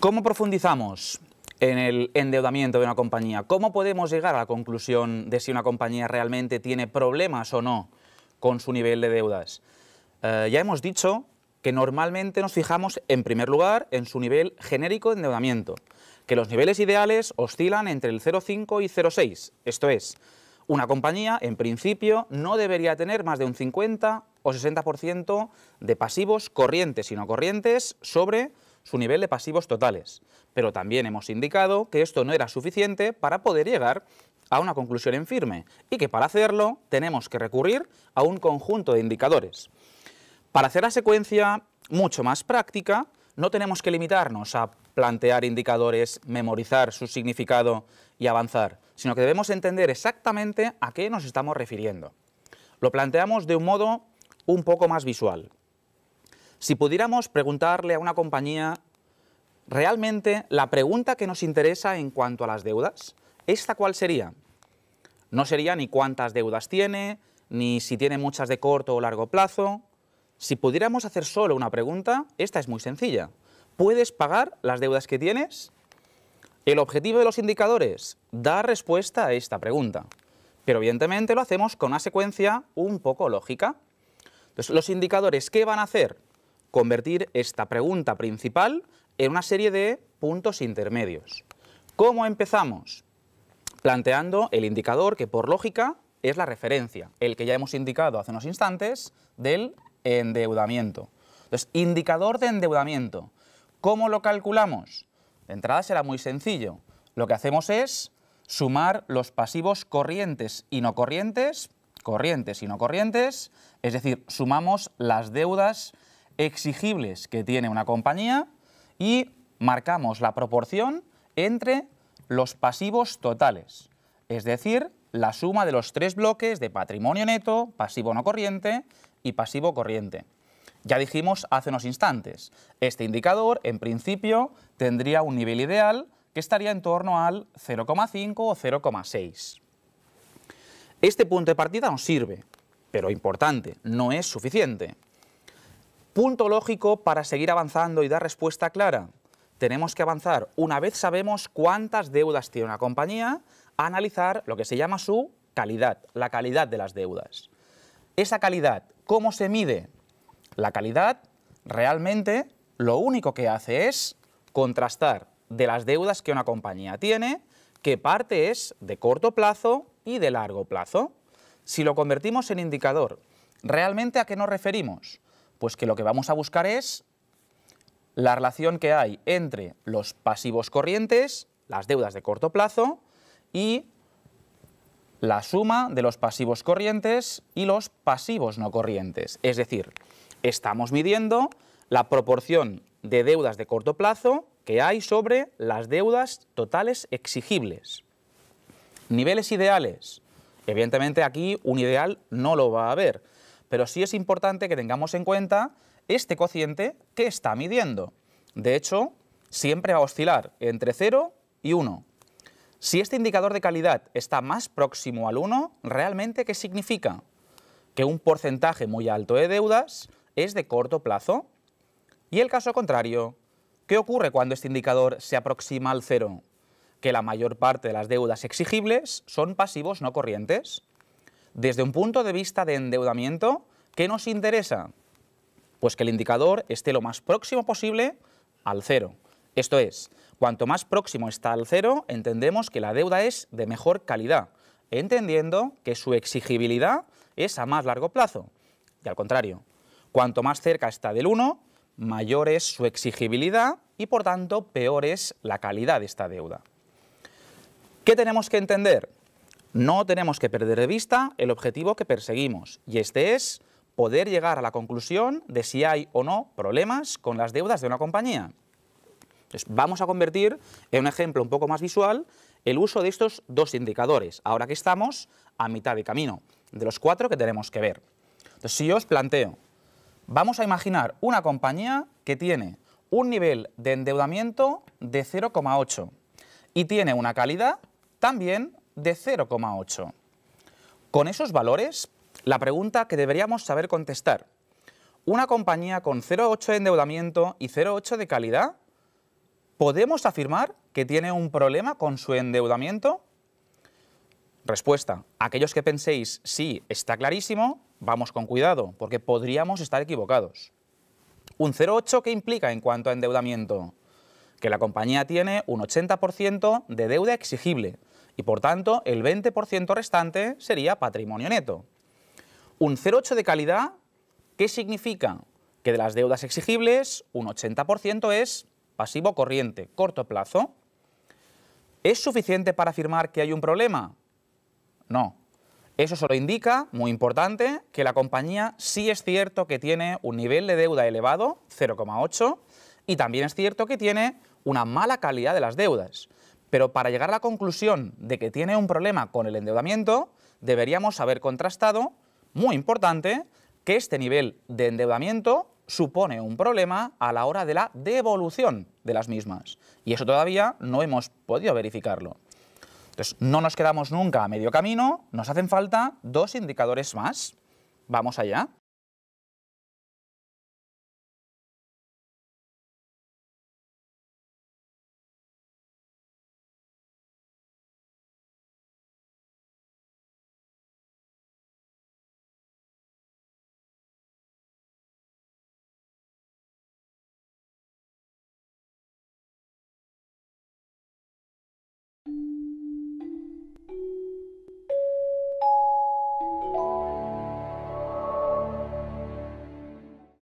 ¿Cómo profundizamos? en el endeudamiento de una compañía. ¿Cómo podemos llegar a la conclusión de si una compañía realmente tiene problemas o no con su nivel de deudas? Eh, ya hemos dicho que normalmente nos fijamos en primer lugar en su nivel genérico de endeudamiento, que los niveles ideales oscilan entre el 0,5 y 0,6, esto es, una compañía en principio no debería tener más de un 50 o 60% de pasivos corrientes y no corrientes sobre su nivel de pasivos totales, pero también hemos indicado que esto no era suficiente para poder llegar a una conclusión en firme y que para hacerlo tenemos que recurrir a un conjunto de indicadores. Para hacer la secuencia mucho más práctica, no tenemos que limitarnos a plantear indicadores, memorizar su significado y avanzar, sino que debemos entender exactamente a qué nos estamos refiriendo. Lo planteamos de un modo un poco más visual. Si pudiéramos preguntarle a una compañía, realmente la pregunta que nos interesa en cuanto a las deudas, ¿esta cuál sería? No sería ni cuántas deudas tiene, ni si tiene muchas de corto o largo plazo. Si pudiéramos hacer solo una pregunta, esta es muy sencilla. ¿Puedes pagar las deudas que tienes? El objetivo de los indicadores, dar respuesta a esta pregunta. Pero evidentemente lo hacemos con una secuencia un poco lógica. Entonces, los indicadores, ¿qué van a hacer? convertir esta pregunta principal en una serie de puntos intermedios. ¿Cómo empezamos? Planteando el indicador que por lógica es la referencia, el que ya hemos indicado hace unos instantes del endeudamiento. Entonces, indicador de endeudamiento. ¿Cómo lo calculamos? De entrada será muy sencillo. Lo que hacemos es sumar los pasivos corrientes y no corrientes, corrientes y no corrientes, es decir, sumamos las deudas exigibles que tiene una compañía y marcamos la proporción entre los pasivos totales, es decir, la suma de los tres bloques de patrimonio neto, pasivo no corriente y pasivo corriente. Ya dijimos hace unos instantes, este indicador en principio tendría un nivel ideal que estaría en torno al 0,5 o 0,6. Este punto de partida nos sirve, pero importante, no es suficiente. Punto lógico para seguir avanzando y dar respuesta clara. Tenemos que avanzar una vez sabemos cuántas deudas tiene una compañía, analizar lo que se llama su calidad, la calidad de las deudas. Esa calidad, ¿cómo se mide? La calidad realmente lo único que hace es contrastar de las deudas que una compañía tiene, qué parte es de corto plazo y de largo plazo. Si lo convertimos en indicador, ¿realmente a qué nos referimos? Pues que lo que vamos a buscar es la relación que hay entre los pasivos corrientes, las deudas de corto plazo, y la suma de los pasivos corrientes y los pasivos no corrientes. Es decir, estamos midiendo la proporción de deudas de corto plazo que hay sobre las deudas totales exigibles. Niveles ideales. Evidentemente aquí un ideal no lo va a haber, pero sí es importante que tengamos en cuenta este cociente que está midiendo. De hecho, siempre va a oscilar entre 0 y 1. Si este indicador de calidad está más próximo al 1, ¿realmente qué significa? Que un porcentaje muy alto de deudas es de corto plazo. Y el caso contrario, ¿qué ocurre cuando este indicador se aproxima al 0? Que la mayor parte de las deudas exigibles son pasivos no corrientes. Desde un punto de vista de endeudamiento, ¿qué nos interesa? Pues que el indicador esté lo más próximo posible al cero. Esto es, cuanto más próximo está al cero, entendemos que la deuda es de mejor calidad, entendiendo que su exigibilidad es a más largo plazo. Y al contrario, cuanto más cerca está del 1, mayor es su exigibilidad y por tanto peor es la calidad de esta deuda. ¿Qué tenemos que entender? No tenemos que perder de vista el objetivo que perseguimos, y este es poder llegar a la conclusión de si hay o no problemas con las deudas de una compañía. vamos a convertir en un ejemplo un poco más visual el uso de estos dos indicadores, ahora que estamos a mitad de camino, de los cuatro que tenemos que ver. si yo os planteo, vamos a imaginar una compañía que tiene un nivel de endeudamiento de 0,8 y tiene una calidad también de 0,8. Con esos valores, la pregunta que deberíamos saber contestar, ¿una compañía con 0,8 de endeudamiento y 0,8 de calidad, podemos afirmar que tiene un problema con su endeudamiento? Respuesta, aquellos que penséis, sí, está clarísimo, vamos con cuidado, porque podríamos estar equivocados. ¿Un 0,8 qué implica en cuanto a endeudamiento? Que la compañía tiene un 80% de deuda exigible, y por tanto el 20% restante sería patrimonio neto. Un 0,8 de calidad, ¿qué significa? Que de las deudas exigibles, un 80% es pasivo corriente, corto plazo. ¿Es suficiente para afirmar que hay un problema? No. Eso solo indica, muy importante, que la compañía sí es cierto que tiene un nivel de deuda elevado, 0,8, y también es cierto que tiene una mala calidad de las deudas. Pero para llegar a la conclusión de que tiene un problema con el endeudamiento, deberíamos haber contrastado, muy importante, que este nivel de endeudamiento supone un problema a la hora de la devolución de las mismas. Y eso todavía no hemos podido verificarlo. Entonces, no nos quedamos nunca a medio camino, nos hacen falta dos indicadores más. Vamos allá.